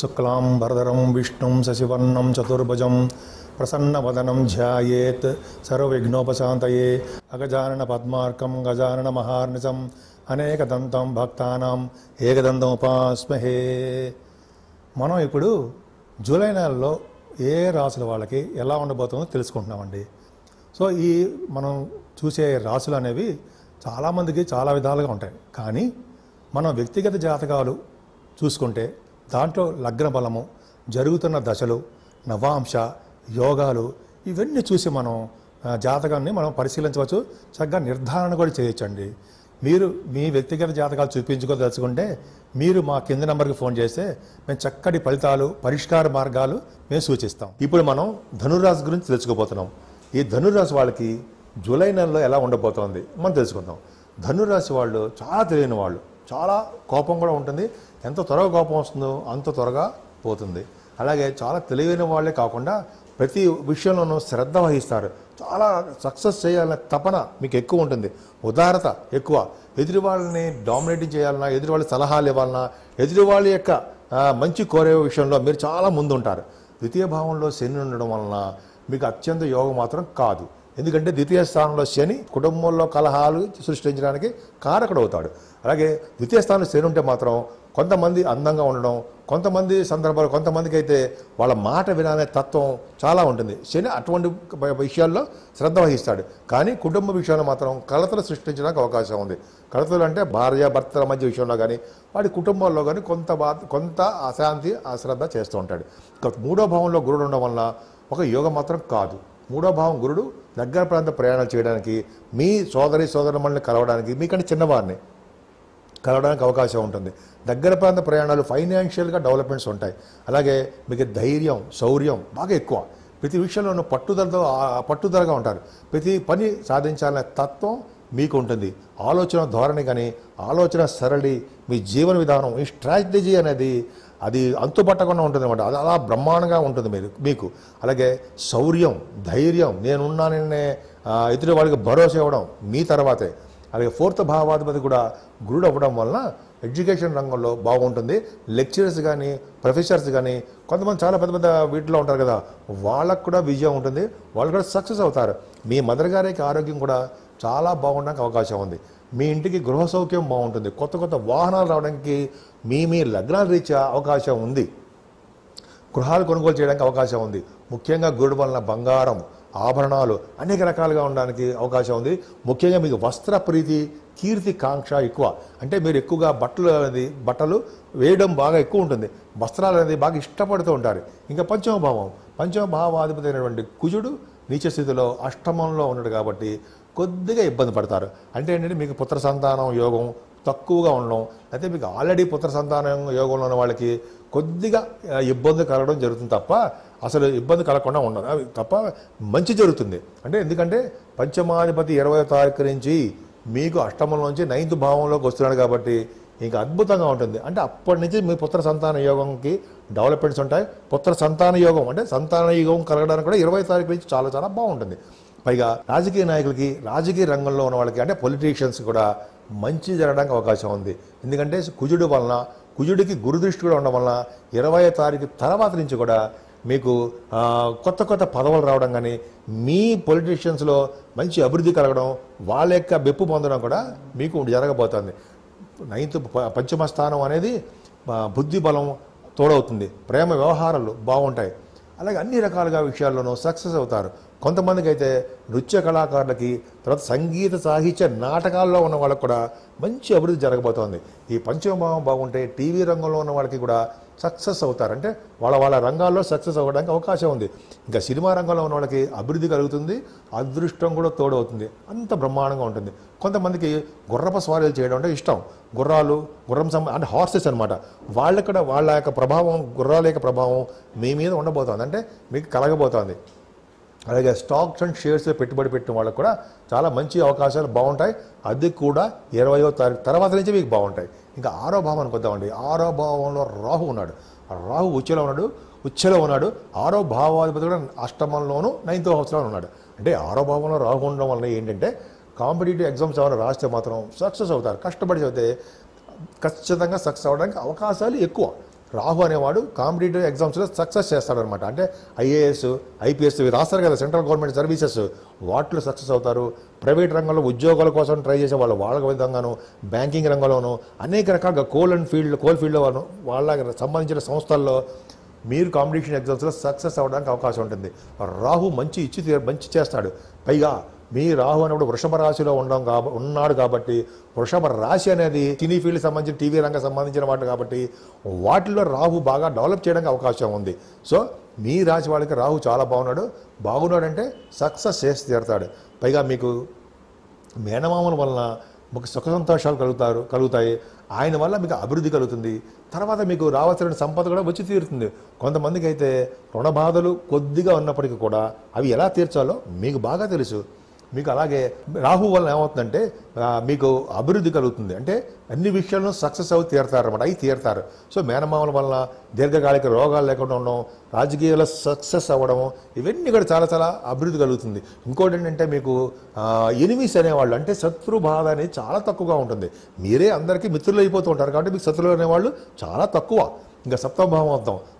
శుక్లాం విష్ణుం शुक्लाम्बरधरं विष्णुं शशिवर्णं चतुर्भुजं प्रसन्नवदनं పద్మార్కం सर्वविघ्नोपशान्तये अगजाननपद्मार्कं అనేక అనేకదంతం భక్తానం ఏకదంతం ఉపాస్మహే మనం ఇప్పుడు జూలై నెలలో ఏ రాసుల వాళ్ళకి ఎలా ఉండబోతుందో తెలుసుకుంటున్నామండి సో ఈ మనం చూసే రాసులు అనేవి చాలామందికి చాలా విధాలుగా ఉంటాయి కానీ మనం వ్యక్తిగత జాతకాలు చూసుకుంటే దాంట్లో లగ్న బలము జరుగుతున్న దశలు నవాంశ యోగాలు ఇవన్నీ చూసి మనం జాతకాన్ని మనం పరిశీలించవచ్చు చక్కగా నిర్ధారణ కూడా చేయొచ్చండి మీరు మీ వ్యక్తిగత జాతకాలు చూపించుకోదలుచుకుంటే మీరు మా కింద నెంబర్కి ఫోన్ చేస్తే మేము చక్కటి ఫలితాలు పరిష్కార మార్గాలు మేము సూచిస్తాం ఇప్పుడు మనం ధనురాశి గురించి తెలుసుకోబోతున్నాం ఈ ధనురాశి వాళ్ళకి జూలై నెలలో ఎలా ఉండబోతోంది మనం తెలుసుకుందాం ధనురాశి వాళ్ళు చాలా తెలియని వాళ్ళు చాలా కోపం కూడా ఉంటుంది ఎంత త్వరగా కోపం వస్తుందో అంత త్వరగా పోతుంది అలాగే చాలా తెలివైన వాళ్ళే కాకుండా ప్రతి విషయంలోనూ శ్రద్ధ వహిస్తారు చాలా సక్సెస్ చేయాలనే తపన మీకు ఎక్కువ ఉంటుంది ఉదారత ఎక్కువ ఎదురు వాళ్ళని చేయాలన్నా ఎదురు వాళ్ళ సలహాలు ఇవ్వాలన్నా ఎదురు వాళ్ళ యొక్క మంచి కోరే విషయంలో మీరు చాలా ముందుంటారు ద్వితీయ భావంలో శని ఉండడం వలన మీకు అత్యంత యోగం మాత్రం కాదు ఎందుకంటే ద్వితీయ స్థానంలో శని కుటుంబంలో కలహాలు సృష్టించడానికి కారకుడవుతాడు అలాగే ద్వితీయ స్థానంలో శని ఉంటే మాత్రం కొంతమంది అందంగా ఉండడం కొంతమంది సందర్భాలు కొంతమందికి అయితే వాళ్ళ మాట వినాలనే తత్వం చాలా ఉంటుంది శని అటువంటి విషయాల్లో శ్రద్ధ వహిస్తాడు కానీ కుటుంబ విషయంలో మాత్రం కలతలు సృష్టించడానికి అవకాశం ఉంది కలతలు అంటే భార్య భర్తల మధ్య విషయంలో కానీ వాడి కుటుంబంలో కానీ కొంత కొంత అశాంతి అశ్రద్ధ చేస్తూ ఉంటాడు మూడో భావంలో గురుడు ఉండడం వల్ల ఒక యోగం మాత్రం కాదు మూడో భావం గురుడు దగ్గర ప్రాంత ప్రయాణాలు చేయడానికి మీ సోదరి మనల్ని కలవడానికి మీకంటే చిన్నవారిని కలవడానికి అవకాశం ఉంటుంది దగ్గర ప్రాంత ప్రయాణాలు ఫైనాన్షియల్గా డెవలప్మెంట్స్ ఉంటాయి అలాగే మీకు ధైర్యం శౌర్యం బాగా ఎక్కువ ప్రతి విషయంలోనూ పట్టుదలతో పట్టుదలగా ఉంటారు ప్రతి పని సాధించాలనే తత్వం మీకు ఉంటుంది ఆలోచన ధోరణి కానీ ఆలోచన సరళి మీ జీవన విధానం ఈ స్ట్రాటజీ అనేది అది అంతుపట్టకుండా ఉంటుంది అనమాట అది అలా బ్రహ్మాండంగా ఉంటుంది మీరు మీకు అలాగే శౌర్యం ధైర్యం నేనున్నాననే ఇతరు వాళ్ళకి భరోసా ఇవ్వడం మీ తర్వాతే అలాగే ఫోర్త్ భావాధిపతి కూడా గురుడు అవ్వడం వలన ఎడ్యుకేషన్ రంగంలో బాగుంటుంది లెక్చరర్స్ కానీ ప్రొఫెసర్స్ కానీ కొంతమంది చాలా పెద్ద పెద్ద వీటిలో ఉంటారు కదా వాళ్ళకు కూడా విజయం ఉంటుంది వాళ్ళు కూడా సక్సెస్ అవుతారు మీ మదర్ గారికి ఆరోగ్యం కూడా చాలా బాగుండడానికి అవకాశం ఉంది మీ ఇంటికి గృహ సౌఖ్యం బాగుంటుంది కొత్త కొత్త వాహనాలు రావడానికి మీ మీ లగ్నాల రీత్యా అవకాశం ఉంది గృహాలు కొనుగోలు చేయడానికి అవకాశం ఉంది ముఖ్యంగా గురుడు వలన బంగారం ఆభరణాలు అనేక రకాలుగా ఉండడానికి అవకాశం ఉంది ముఖ్యంగా మీకు వస్త్ర ప్రీతి కీర్తి కాంక్ష ఎక్కువ అంటే మీరు ఎక్కువగా బట్టలు అనేది బట్టలు వేయడం బాగా ఎక్కువ ఉంటుంది వస్త్రాలు అనేది బాగా ఇష్టపడుతూ ఉంటారు ఇంకా పంచమ భావం అయినటువంటి కుజుడు నీచ స్థితిలో అష్టమంలో ఉన్నాడు కాబట్టి కొద్దిగా ఇబ్బంది పడతారు అంటే ఏంటంటే మీకు పుత్ర సంతానం యోగం తక్కువగా ఉండడం అయితే మీకు ఆల్రెడీ పుత్ర సంతానం యోగంలో ఉన్న వాళ్ళకి కొద్దిగా ఇబ్బంది కలగడం జరుగుతుంది తప్ప అసలు ఇబ్బంది కలగకుండా ఉండదు తప్ప మంచి జరుగుతుంది అంటే ఎందుకంటే పంచమాధిపతి ఇరవై తారీఖు నుంచి మీకు అష్టమం నుంచి నైన్త్ భావంలోకి వస్తున్నాడు కాబట్టి ఇంకా అద్భుతంగా ఉంటుంది అంటే అప్పటి నుంచి మీ పుత్ర సంతాన యోగంకి డెవలప్మెంట్స్ ఉంటాయి పుత్ర సంతాన యోగం అంటే సంతాన యోగం కలగడానికి కూడా ఇరవై తారీఖు నుంచి చాలా చాలా బాగుంటుంది పైగా రాజకీయ నాయకులకి రాజకీయ రంగంలో ఉన్న వాళ్ళకి అంటే పొలిటీషియన్స్ కూడా మంచి జరగడానికి అవకాశం ఉంది ఎందుకంటే కుజుడు వలన కుజుడికి గురుదృష్టి కూడా ఉండడం వలన ఇరవై తారీఖు తర్వాత నుంచి కూడా మీకు కొత్త కొత్త పదవులు రావడం కానీ మీ పొలిటీషియన్స్లో మంచి అభివృద్ధి కలగడం వాళ్ళ యొక్క బెప్పు పొందడం కూడా మీకు జరగబోతుంది నైన్త్ పంచమ స్థానం అనేది బుద్ధి బలం తోడవుతుంది ప్రేమ వ్యవహారాలు బాగుంటాయి అలాగే అన్ని రకాలుగా విషయాల్లోనూ సక్సెస్ అవుతారు కొంతమందికి అయితే నృత్య కళాకారులకి తర్వాత సంగీత సాహిత్య నాటకాల్లో ఉన్న వాళ్ళకి కూడా మంచి అభివృద్ధి జరగబోతోంది ఈ పంచమభావం బాగుంటే టీవీ రంగంలో ఉన్న వాళ్ళకి కూడా సక్సెస్ అవుతారంటే వాళ్ళ వాళ్ళ రంగాల్లో సక్సెస్ అవ్వడానికి అవకాశం ఉంది ఇంకా సినిమా రంగంలో ఉన్న వాళ్ళకి అభివృద్ధి కలుగుతుంది అదృష్టం కూడా తోడవుతుంది అంత బ్రహ్మాండంగా ఉంటుంది కొంతమందికి గుర్రప స్వారీలు చేయడం అంటే ఇష్టం గుర్రాలు గుర్రం సంబంధ అంటే హార్సెస్ అనమాట వాళ్ళ కూడా వాళ్ళ యొక్క ప్రభావం గుర్రాల యొక్క ప్రభావం మీ మీద ఉండబోతోంది అంటే మీకు కలగబోతోంది అలాగే స్టాక్స్ అండ్ షేర్స్లో పెట్టుబడి పెట్టిన వాళ్ళకు కూడా చాలా మంచి అవకాశాలు బాగుంటాయి అది కూడా ఇరవయో తారీఖు తర్వాత నుంచి మీకు బాగుంటాయి ఇంకా ఆరో భావానికి వద్దామండి ఆరో భావంలో రాహు ఉన్నాడు రాహు ఉచ్చలో ఉన్నాడు ఉచ్చలో ఉన్నాడు ఆరో భావాధిపతి కూడా అష్టమంలోనూ నైన్త్ హౌస్లో ఉన్నాడు అంటే ఆరో భావంలో రాహు ఉండడం వలన ఏంటంటే కాంపిటేటివ్ ఎగ్జామ్స్ ఏమైనా రాస్తే మాత్రం సక్సెస్ అవుతారు కష్టపడి చదివితే ఖచ్చితంగా సక్సెస్ అవడానికి అవకాశాలు ఎక్కువ రాహు అనేవాడు కాంపిటేటివ్ ఎగ్జామ్స్లో సక్సెస్ చేస్తాడు అనమాట అంటే ఐఏఎస్ ఐపీఎస్ ఇవి రాస్తారు కదా సెంట్రల్ గవర్నమెంట్ సర్వీసెస్ వాటిలో సక్సెస్ అవుతారు ప్రైవేట్ రంగంలో ఉద్యోగాల కోసం ట్రై చేసే వాళ్ళు వాళ్ళ విధంగాను బ్యాంకింగ్ రంగంలోనూ అనేక రకాలుగా కోల్ అండ్ ఫీల్డ్ కోల్ ఫీల్డ్లో వాళ్ళు వాళ్ళ సంబంధించిన సంస్థల్లో మీరు కాంపిటీషన్ ఎగ్జామ్స్లో సక్సెస్ అవ్వడానికి అవకాశం ఉంటుంది రాహు మంచి ఇచ్చి మంచి చేస్తాడు పైగా మీ రాహు అనేప్పుడు వృషభ రాశిలో ఉండడం కాబ ఉన్నాడు కాబట్టి వృషభ రాశి అనేది సినీ ఫీల్డ్ సంబంధించిన టీవీ రంగం సంబంధించిన వాటి కాబట్టి వాటిలో రాహు బాగా డెవలప్ చేయడానికి అవకాశం ఉంది సో మీ రాశి వాళ్ళకి రాహు చాలా బాగున్నాడు బాగున్నాడంటే సక్సెస్ చేసి తీరుతాడు పైగా మీకు మేనమామల వలన మీకు సుఖ సంతోషాలు కలుగుతారు కలుగుతాయి ఆయన వల్ల మీకు అభివృద్ధి కలుగుతుంది తర్వాత మీకు రావాల్సిన సంపద కూడా వచ్చి తీరుతుంది కొంతమందికి అయితే రుణ బాధలు కొద్దిగా ఉన్నప్పటికీ కూడా అవి ఎలా తీర్చాలో మీకు బాగా తెలుసు మీకు అలాగే రాహు వల్ల ఏమవుతుందంటే మీకు అభివృద్ధి కలుగుతుంది అంటే అన్ని విషయాలను సక్సెస్ అవి తీరతారన్నమాట అవి తీరతారు సో మేనమామల వల్ల దీర్ఘకాలిక రోగాలు లేకుండా ఉండడం రాజకీయాల సక్సెస్ అవ్వడం ఇవన్నీ కూడా చాలా చాలా అభివృద్ధి కలుగుతుంది ఇంకోటి ఏంటంటే మీకు ఎనిమిస్ అనేవాళ్ళు అంటే శత్రు బాధ అనేది చాలా తక్కువగా ఉంటుంది మీరే అందరికీ మిత్రులు అయిపోతూ ఉంటారు కాబట్టి మీకు శత్రువులు అనేవాళ్ళు చాలా తక్కువ ఇంకా భావం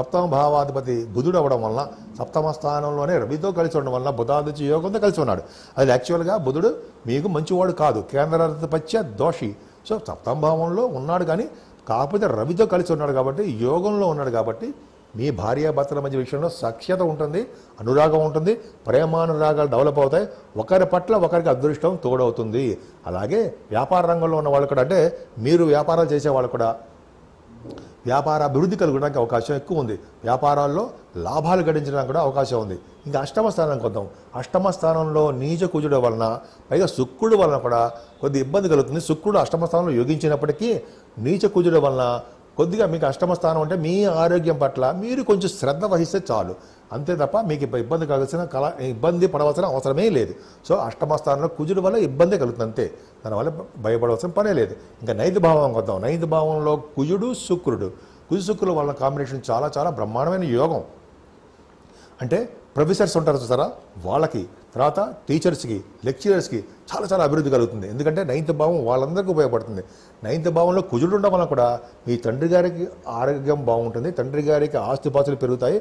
అర్థం భావాధిపతి బుధుడు అవ్వడం వలన సప్తమ స్థానంలోనే రవితో కలిసి ఉండడం వలన బుధాదిత్య యోగంతో కలిసి ఉన్నాడు అది యాక్చువల్గా బుధుడు మీకు మంచివాడు కాదు అధిపత్య దోషి సో భావంలో ఉన్నాడు కానీ కాకపోతే రవితో కలిసి ఉన్నాడు కాబట్టి యోగంలో ఉన్నాడు కాబట్టి మీ భార్యాభర్తల మధ్య విషయంలో సఖ్యత ఉంటుంది అనురాగం ఉంటుంది ప్రేమానురాగాలు డెవలప్ అవుతాయి ఒకరి పట్ల ఒకరికి అదృష్టం తోడవుతుంది అలాగే వ్యాపార రంగంలో ఉన్న వాళ్ళు కూడా అంటే మీరు వ్యాపారాలు చేసే వాళ్ళు కూడా వ్యాపార అభివృద్ధి కలగడానికి అవకాశం ఎక్కువ ఉంది వ్యాపారాల్లో లాభాలు గడించడానికి కూడా అవకాశం ఉంది ఇంకా అష్టమ స్థానానికి వద్దాం అష్టమ స్థానంలో నీచ కుజుడు వలన పైగా శుక్రుడు వలన కూడా కొద్ది ఇబ్బంది కలుగుతుంది శుక్రుడు అష్టమ స్థానంలో యోగించినప్పటికీ నీచ కుజుడు వలన కొద్దిగా మీకు అష్టమ స్థానం అంటే మీ ఆరోగ్యం పట్ల మీరు కొంచెం శ్రద్ధ వహిస్తే చాలు అంతే తప్ప మీకు ఇబ్బంది కావాల్సిన కళ ఇబ్బంది పడవలసిన అవసరమే లేదు సో అష్టమ స్థానంలో కుజుడు వల్ల ఇబ్బంది కలుగుతుంది అంతే దానివల్ల భయపడవలసిన పనే లేదు ఇంకా నైతి భావం వద్దాం నైతి భావంలో కుజుడు శుక్రుడు కుజు శుక్రుల వల్ల కాంబినేషన్ చాలా చాలా బ్రహ్మాండమైన యోగం అంటే ప్రొఫెసర్స్ ఉంటారు చూసారా వాళ్ళకి తర్వాత టీచర్స్కి లెక్చరర్స్కి చాలా చాలా అభివృద్ధి కలుగుతుంది ఎందుకంటే నైన్త్ భావం వాళ్ళందరికీ ఉపయోగపడుతుంది నైన్త్ భావంలో కుజుడు ఉండడం వలన కూడా మీ తండ్రి గారికి ఆరోగ్యం బాగుంటుంది తండ్రి గారికి ఆస్తిపాస్తులు పెరుగుతాయి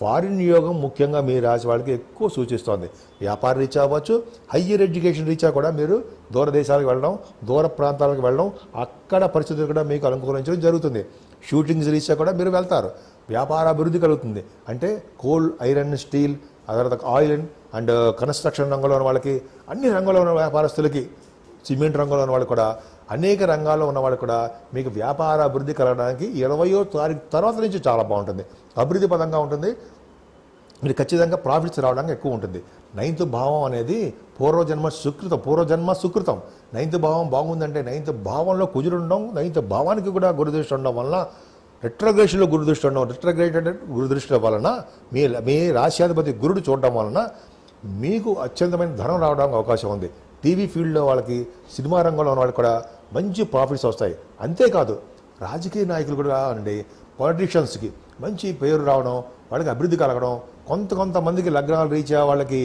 ఫారిన్ యోగం ముఖ్యంగా మీ రాశి వాళ్ళకి ఎక్కువ సూచిస్తోంది వ్యాపార రీచ్ అవ్వచ్చు హయ్యర్ ఎడ్యుకేషన్ రీచా కూడా మీరు దూర దేశాలకు వెళ్ళడం దూర ప్రాంతాలకు వెళ్ళడం అక్కడ పరిస్థితులు కూడా మీకు అనుకూలించడం జరుగుతుంది షూటింగ్స్ రీచా కూడా మీరు వెళ్తారు వ్యాపార అభివృద్ధి కలుగుతుంది అంటే కోల్ ఐరన్ స్టీల్ తర్వాత ఆయిల్ అండ్ కన్స్ట్రక్షన్ రంగంలో ఉన్న వాళ్ళకి అన్ని రంగంలో ఉన్న వ్యాపారస్తులకి సిమెంట్ రంగంలో ఉన్న వాళ్ళు కూడా అనేక రంగాల్లో ఉన్నవాళ్ళు కూడా మీకు వ్యాపార అభివృద్ధి కలగడానికి ఇరవయో తారీఖు తర్వాత నుంచి చాలా బాగుంటుంది అభివృద్ధి పదంగా ఉంటుంది మీరు ఖచ్చితంగా ప్రాఫిట్స్ రావడానికి ఎక్కువ ఉంటుంది నైన్త్ భావం అనేది పూర్వజన్మ సుకృతం పూర్వజన్మ సుకృతం నైన్త్ భావం బాగుందంటే నైన్త్ భావంలో ఉండడం నైన్త్ భావానికి కూడా గురుదృష్టి ఉండడం వలన రిట్రగ్రేషన్లో గురుదృష్టి ఉండడం రిట్రగ్రేటెడ్ గురుదృష్టి వలన మీ మీ రాశ్యాధిపతి గురుడు చూడడం వలన మీకు అత్యంతమైన ధనం రావడానికి అవకాశం ఉంది టీవీ ఫీల్డ్లో వాళ్ళకి సినిమా రంగంలో ఉన్న వాళ్ళకి కూడా మంచి ప్రాఫిట్స్ వస్తాయి అంతేకాదు రాజకీయ నాయకులు కూడా అండి పొలిటీషియన్స్కి మంచి పేరు రావడం వాళ్ళకి అభివృద్ధి కలగడం కొంత కొంతమందికి లగ్నాలు రీచ్ వాళ్ళకి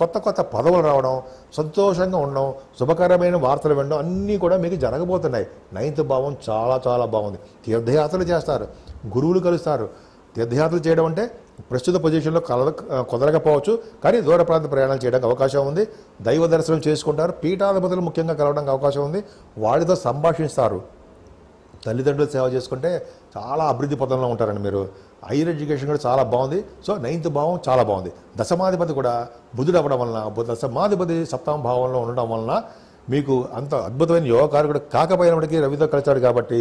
కొత్త కొత్త పదవులు రావడం సంతోషంగా ఉండడం శుభకరమైన వార్తలు వినడం అన్నీ కూడా మీకు జరగబోతున్నాయి నైన్త్ భావం చాలా చాలా బాగుంది తీర్థయాత్రలు చేస్తారు గురువులు కలుస్తారు తీర్థయాత్రలు చేయడం అంటే ప్రస్తుత పొజిషన్లో కలవ కుదరకపోవచ్చు కానీ దూర ప్రాంత ప్రయాణాలు చేయడానికి అవకాశం ఉంది దైవ దర్శనం చేసుకుంటారు పీఠాధిపతులు ముఖ్యంగా కలవడానికి అవకాశం ఉంది వాడితో సంభాషిస్తారు తల్లిదండ్రులు సేవ చేసుకుంటే చాలా అభివృద్ధి పదంలో ఉంటారండి మీరు హైయర్ ఎడ్యుకేషన్ కూడా చాలా బాగుంది సో నైన్త్ భావం చాలా బాగుంది దశమాధిపతి కూడా బుధుడు అవ్వడం వలన దశమాధిపతి సప్తమ భావంలో ఉండడం వలన మీకు అంత అద్భుతమైన యోగకారకుడు కాకపోయినప్పటికీ రవితో కలిసాడు కాబట్టి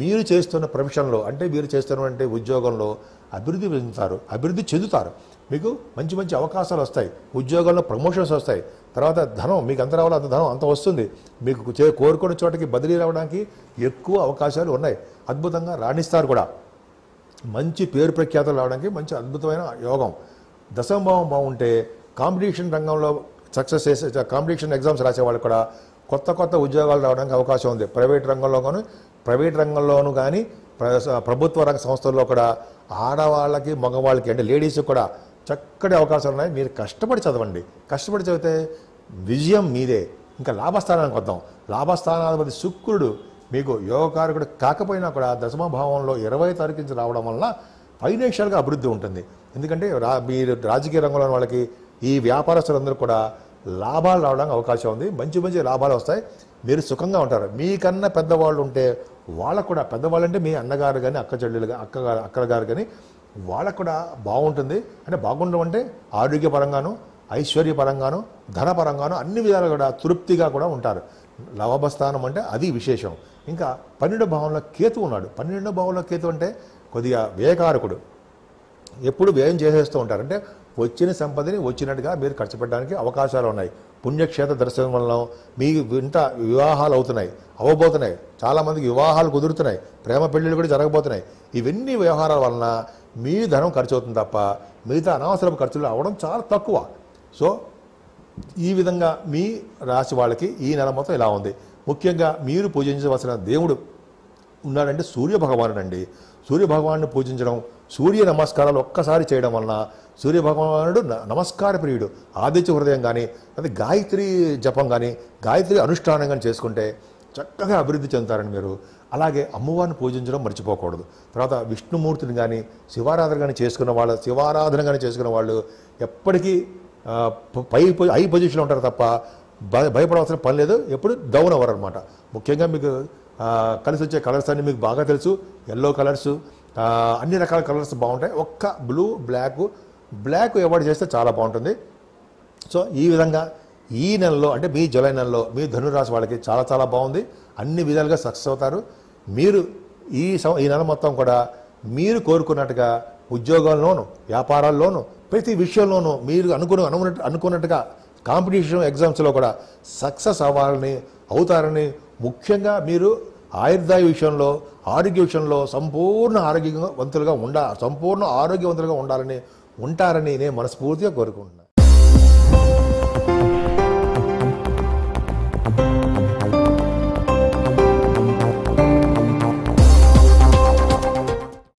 మీరు చేస్తున్న ప్రొఫెషన్లో అంటే మీరు చేస్తున్నటువంటి ఉద్యోగంలో అభివృద్ధి చెందుతారు అభివృద్ధి చెందుతారు మీకు మంచి మంచి అవకాశాలు వస్తాయి ఉద్యోగాల్లో ప్రమోషన్స్ వస్తాయి తర్వాత ధనం మీకు అంత రావాలో అంత ధనం అంత వస్తుంది మీకు కోరుకున్న చోటకి బదిలీ రావడానికి ఎక్కువ అవకాశాలు ఉన్నాయి అద్భుతంగా రాణిస్తారు కూడా మంచి పేరు ప్రఖ్యాతలు రావడానికి మంచి అద్భుతమైన యోగం దశంభావం బాగుంటే కాంపిటీషన్ రంగంలో సక్సెస్ చేసే కాంపిటీషన్ ఎగ్జామ్స్ రాసేవాళ్ళు కూడా కొత్త కొత్త ఉద్యోగాలు రావడానికి అవకాశం ఉంది ప్రైవేట్ రంగంలో కానీ ప్రైవేట్ రంగంలోనూ కానీ ప్రభుత్వ రంగ సంస్థల్లో కూడా ఆడవాళ్ళకి మగవాళ్ళకి అంటే లేడీస్ కూడా చక్కటి అవకాశాలు ఉన్నాయి మీరు కష్టపడి చదవండి కష్టపడి చదివితే విజయం మీదే ఇంకా లాభస్థానానికి వద్దాం లాభస్థానాధిపతి శుక్రుడు మీకు యోగకారకుడు కాకపోయినా కూడా దశమభావంలో ఇరవై తారీఖు రావడం వలన ఫైనాన్షియల్గా అభివృద్ధి ఉంటుంది ఎందుకంటే రా మీరు రాజకీయ రంగంలో వాళ్ళకి ఈ వ్యాపారస్తులందరూ కూడా లాభాలు రావడానికి అవకాశం ఉంది మంచి మంచి లాభాలు వస్తాయి మీరు సుఖంగా ఉంటారు మీకన్నా పెద్దవాళ్ళు ఉంటే వాళ్ళకు కూడా పెద్దవాళ్ళంటే మీ అన్నగారు కానీ అక్క చెల్లెలు కానీ అక్కగారు కానీ వాళ్ళకు కూడా బాగుంటుంది అంటే బాగుండడం అంటే ఆరోగ్యపరంగాను ఐశ్వర్యపరంగాను ధనపరంగాను అన్ని విధాలు కూడా తృప్తిగా కూడా ఉంటారు లవభస్థానం అంటే అది విశేషం ఇంకా పన్నెండో భావంలో కేతు ఉన్నాడు పన్నెండో భావంలో కేతు అంటే కొద్దిగా వ్యయకారకుడు ఎప్పుడు వ్యయం చేసేస్తూ ఉంటారంటే వచ్చిన సంపదని వచ్చినట్టుగా మీరు ఖర్చు పెట్టడానికి అవకాశాలు ఉన్నాయి పుణ్యక్షేత్ర దర్శనం వలన మీ ఇంట వివాహాలు అవుతున్నాయి అవ్వబోతున్నాయి చాలామందికి వివాహాలు కుదురుతున్నాయి ప్రేమ పెళ్ళిళ్ళు కూడా జరగబోతున్నాయి ఇవన్నీ వ్యవహారాల వలన మీ ధనం ఖర్చు అవుతుంది తప్ప మిగతా అనవసరపు ఖర్చులు అవ్వడం చాలా తక్కువ సో ఈ విధంగా మీ రాశి వాళ్ళకి ఈ నెల మొత్తం ఇలా ఉంది ముఖ్యంగా మీరు పూజించవలసిన దేవుడు ఉన్నాడంటే సూర్య భగవానుడు అండి సూర్య భగవాన్ని పూజించడం సూర్య నమస్కారాలు ఒక్కసారి చేయడం వలన సూర్యభగవానుడు నమస్కార ప్రియుడు ఆదిత్య హృదయం కానీ అది గాయత్రి జపం కానీ గాయత్రి అనుష్ఠానం కానీ చేసుకుంటే చక్కగా అభివృద్ధి చెందుతారని మీరు అలాగే అమ్మవారిని పూజించడం మర్చిపోకూడదు తర్వాత విష్ణుమూర్తిని కానీ శివారాధన కానీ చేసుకున్న వాళ్ళు శివారాధన కానీ చేసుకున్న వాళ్ళు ఎప్పటికీ పై హై పొజిషన్లో ఉంటారు తప్ప భయపడవలసిన పని లేదు ఎప్పుడు డౌన్ అవ్వరు అనమాట ముఖ్యంగా మీకు కలిసి వచ్చే కలర్స్ అన్నీ మీకు బాగా తెలుసు ఎల్లో కలర్స్ అన్ని రకాల కలర్స్ బాగుంటాయి ఒక్క బ్లూ బ్లాక్ బ్లాక్ అవాయిడ్ చేస్తే చాలా బాగుంటుంది సో ఈ విధంగా ఈ నెలలో అంటే మీ జులై నెలలో మీ ధనురాశి వాళ్ళకి చాలా చాలా బాగుంది అన్ని విధాలుగా సక్సెస్ అవుతారు మీరు ఈ ఈ నెల మొత్తం కూడా మీరు కోరుకున్నట్టుగా ఉద్యోగాల్లోనూ వ్యాపారాల్లోనూ ప్రతి విషయంలోనూ మీరు అనుకున్న అనుకున్నట్టు అనుకున్నట్టుగా కాంపిటీషన్ ఎగ్జామ్స్లో కూడా సక్సెస్ అవ్వాలని అవుతారని ముఖ్యంగా మీరు ఆయుర్దాయ విషయంలో ఆరోగ్య విషయంలో సంపూర్ణ ఆరోగ్యవంతులుగా ఉండ సంపూర్ణ ఆరోగ్యవంతులుగా ఉండాలని ఉంటారని నేను మనస్ఫూర్తిగా కోరుకుంటున్నాను